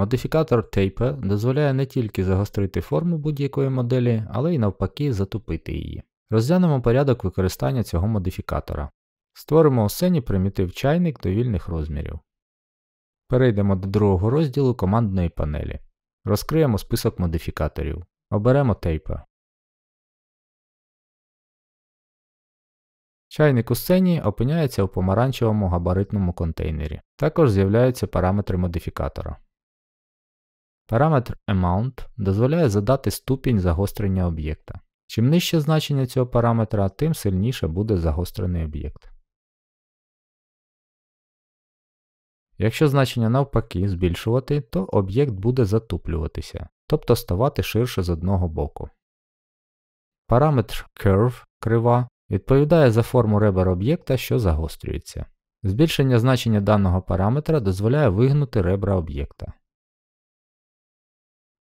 Модифікатор Tape дозволяє не тільки загострити форму будь-якої моделі, але й навпаки затупити її. Розглянемо порядок використання цього модифікатора. Створимо у сцені примітив чайник довільних розмірів. Перейдемо до другого розділу командної панелі. Розкриємо список модифікаторів. Оберемо Taper. Чайник у сцені опиняється у помаранчевому габаритному контейнері. Також з'являються параметри модифікатора. Параметр Amount дозволяє задати ступінь загострення об'єкта. Чим нижче значення цього параметра, тим сильніше буде загострений об'єкт. Якщо значення навпаки збільшувати, то об'єкт буде затуплюватися, тобто ставати ширше з одного боку. Параметр Curve крива відповідає за форму ребер об'єкта, що загострюється. Збільшення значення даного параметра дозволяє вигнути ребра об'єкта.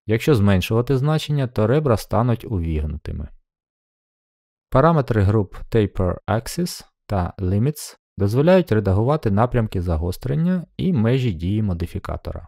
Якщо зменшувати значення, то ребра стануть увігнутими. Параметри груп Taper Axis та Limits дозволяють редагувати напрямки загострення і межі дії модифікатора.